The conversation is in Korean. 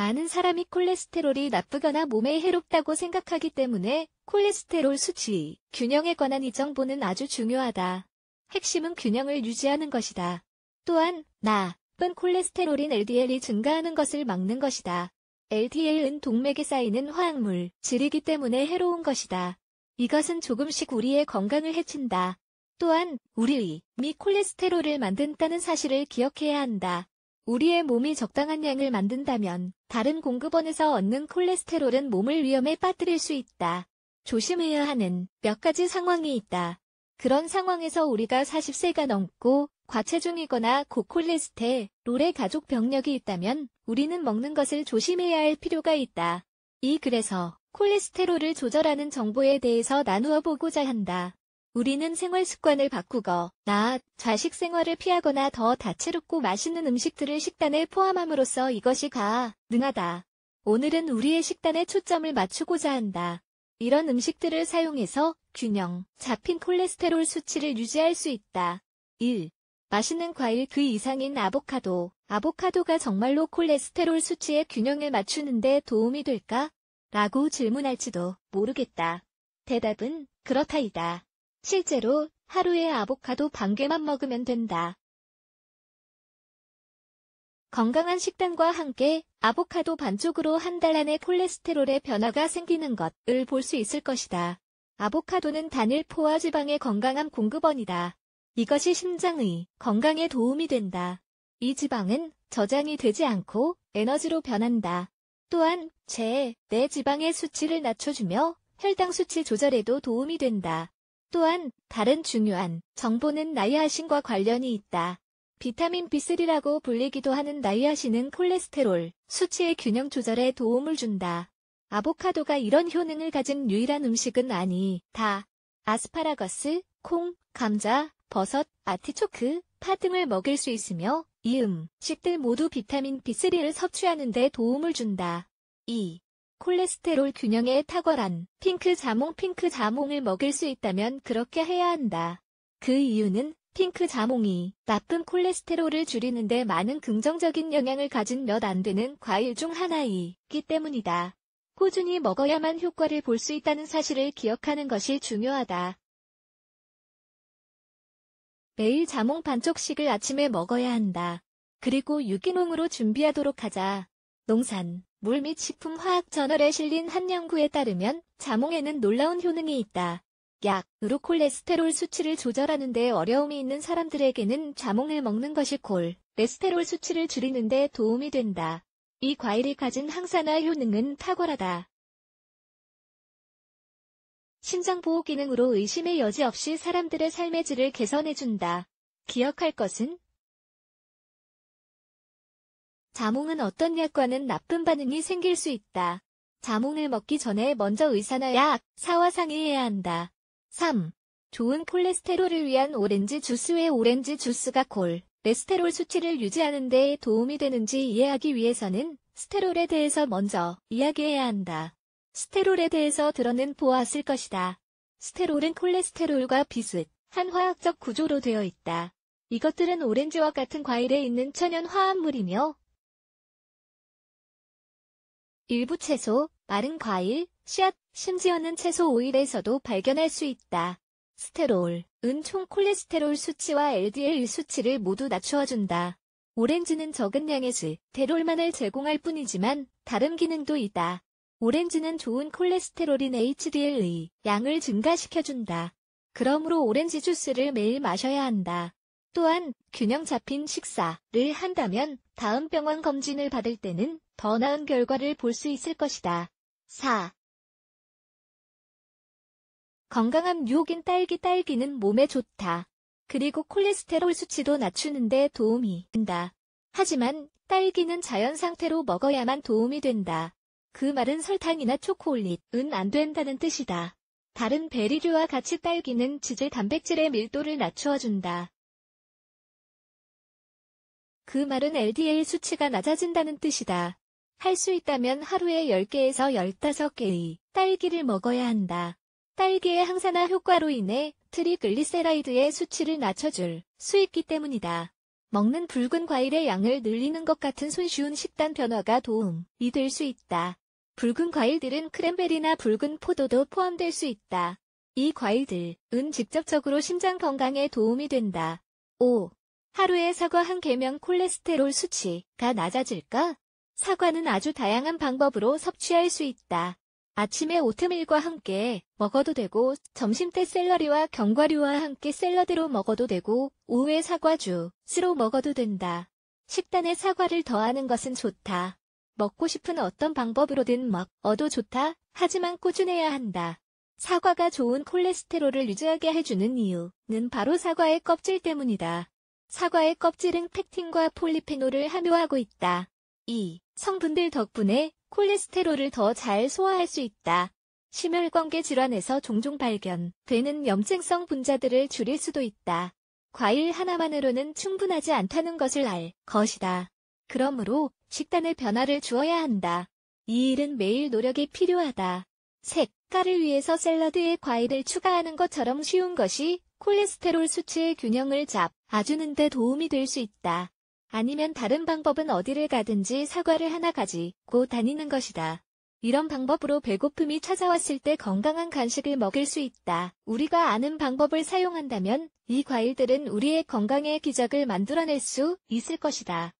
많은 사람이 콜레스테롤이 나쁘거나 몸에 해롭다고 생각하기 때문에 콜레스테롤 수치, 균형에 관한 이 정보는 아주 중요하다. 핵심은 균형을 유지하는 것이다. 또한 나쁜 콜레스테롤인 LDL이 증가하는 것을 막는 것이다. LDL은 동맥에 쌓이는 화학물, 질이기 때문에 해로운 것이다. 이것은 조금씩 우리의 건강을 해친다. 또한 우리의 미 콜레스테롤을 만든다는 사실을 기억해야 한다. 우리의 몸이 적당한 양을 만든다면 다른 공급원에서 얻는 콜레스테롤은 몸을 위험에 빠뜨릴 수 있다. 조심해야 하는 몇 가지 상황이 있다. 그런 상황에서 우리가 40세가 넘고 과체중이거나 고콜레스테롤의 가족 병력이 있다면 우리는 먹는 것을 조심해야 할 필요가 있다. 이글에서 콜레스테롤을 조절하는 정보에 대해서 나누어 보고자 한다. 우리는 생활 습관을 바꾸고 나 좌식 생활을 피하거나 더 다채롭고 맛있는 음식들을 식단에 포함함으로써 이것이 가능하다. 오늘은 우리의 식단에 초점을 맞추고자 한다. 이런 음식들을 사용해서 균형 잡힌 콜레스테롤 수치를 유지할 수 있다. 1. 맛있는 과일 그 이상인 아보카도. 아보카도가 정말로 콜레스테롤 수치의 균형을 맞추는데 도움이 될까? 라고 질문할지도 모르겠다. 대답은 그렇다이다. 실제로 하루에 아보카도 반개만 먹으면 된다. 건강한 식단과 함께 아보카도 반쪽으로 한 달 안에 콜레스테롤의 변화가 생기는 것을 볼 수 있을 것이다. 아보카도는 단일포화 지방의 건강한 공급원이다. 이것이 심장의 건강에 도움이 된다. 이 지방은 저장이 되지 않고 에너지로 변한다. 또한 제, 내 지방의 수치를 낮춰주며 혈당 수치 조절에도 도움이 된다. 또한 다른 중요한 정보는 나이아신과 관련이 있다. 비타민 B3라고 불리기도 하는 나이아신은 콜레스테롤 수치의 균형 조절에 도움을 준다. 아보카도가 이런 효능을 가진 유일한 음식은 아니다. 아스파라거스, 콩, 감자, 버섯, 아티초크, 파 등을 먹일 수 있으며 이 음식들 모두 비타민 B3를 섭취하는 데 도움을 준다. 2. 콜레스테롤 균형에 탁월한 핑크 자몽 핑크 자몽을 먹을 수 있다면 그렇게 해야 한다. 그 이유는 핑크 자몽이 나쁜 콜레스테롤을 줄이는데 많은 긍정적인 영향을 가진 몇 안 되는 과일 중 하나이기 때문이다. 꾸준히 먹어야만 효과를 볼 수 있다는 사실을 기억하는 것이 중요하다. 매일 자몽 반쪽씩을 아침에 먹어야 한다. 그리고 유기농으로 준비하도록 하자. 농산 물및 식품화학 저널에 실린 한 연구에 따르면 자몽에는 놀라운 효능이 있다. 약으로 콜레스테롤 수치를 조절하는 데 어려움이 있는 사람들에게는 자몽을 먹는 것이 콜, 레스테롤 수치를 줄이는 데 도움이 된다. 이 과일이 가진 항산화 효능은 탁월하다. 심장보호 기능으로 의심의 여지 없이 사람들의 삶의 질을 개선해준다. 기억할 것은 자몽은 어떤 약과는 나쁜 반응이 생길 수 있다. 자몽을 먹기 전에 먼저 의사나 약, 사와 상의해야 한다. 3. 좋은 콜레스테롤을 위한 오렌지 주스 의 오렌지 주스가 콜, 레스테롤 수치를 유지하는 데 도움이 되는지 이해하기 위해서는 스테롤에 대해서 먼저 이야기해야 한다. 스테롤에 대해서 들어는 보았을 것이다. 스테롤은 콜레스테롤과 비슷한 화학적 구조로 되어 있다. 이것들은 오렌지와 같은 과일에 있는 천연 화합물이며 일부 채소, 마른 과일, 씨앗, 심지어는 채소 오일에서도 발견할 수 있다. 스테롤, 은총 콜레스테롤 수치와 LDL 수치를 모두 낮추어준다. 오렌지는 적은 양의 스테롤만을 제공할 뿐이지만 다른 기능도 있다. 오렌지는 좋은 콜레스테롤인 HDL의 양을 증가시켜준다. 그러므로 오렌지 주스를 매일 마셔야 한다. 또한 균형 잡힌 식사를 한다면 다음 병원 검진을 받을 때는 더 나은 결과를 볼 수 있을 것이다. 4. 건강한 유혹인 딸기 딸기는 몸에 좋다. 그리고 콜레스테롤 수치도 낮추는데 도움이 된다. 하지만 딸기는 자연 상태로 먹어야만 도움이 된다. 그 말은 설탕이나 초콜릿은 안 된다는 뜻이다. 다른 베리류와 같이 딸기는 지질 단백질의 밀도를 낮추어준다. 그 말은 LDL 수치가 낮아진다는 뜻이다. 할수 있다면 하루에 10개에서 15개의 딸기를 먹어야 한다. 딸기의 항산화 효과로 인해 트리글리세라이드의 수치를 낮춰줄 수 있기 때문이다. 먹는 붉은 과일의 양을 늘리는 것 같은 손쉬운 식단 변화가 도움이 될 수 있다. 붉은 과일들은 크랜베리나 붉은 포도도 포함될 수 있다. 이 과일들은 직접적으로 심장 건강에 도움이 된다. 5. 하루에 사과 한 개면 콜레스테롤 수치가 낮아질까? 사과는 아주 다양한 방법으로 섭취할 수 있다. 아침에 오트밀과 함께 먹어도 되고 점심때 샐러리와 견과류와 함께 샐러드로 먹어도 되고 오후에 사과주스로 먹어도 된다. 식단에 사과를 더하는 것은 좋다. 먹고 싶은 어떤 방법으로든 먹어도 좋다. 하지만 꾸준해야 한다. 사과가 좋은 콜레스테롤을 유지하게 해주는 이유는 바로 사과의 껍질 때문이다. 사과의 껍질은 팩틴과 폴리페놀을 함유하고 있다. 2. 성분들 덕분에 콜레스테롤을 더 잘 소화할 수 있다. 심혈관계 질환에서 종종 발견되는 염증성 분자들을 줄일 수도 있다. 과일 하나만으로는 충분하지 않다는 것을 알 것이다. 그러므로 식단의 변화를 주어야 한다. 이 일은 매일 노력이 필요하다. 색깔을 위해서 샐러드에 과일을 추가하는 것처럼 쉬운 것이 콜레스테롤 수치의 균형을 잡아주는 데 도움이 될 수 있다. 아니면 다른 방법은 어디를 가든지 사과를 하나 가지고 다니는 것이다. 이런 방법으로 배고픔이 찾아왔을 때 건강한 간식을 먹을 수 있다. 우리가 아는 방법을 사용한다면 이 과일들은 우리의 건강의 기적을 만들어낼 수 있을 것이다.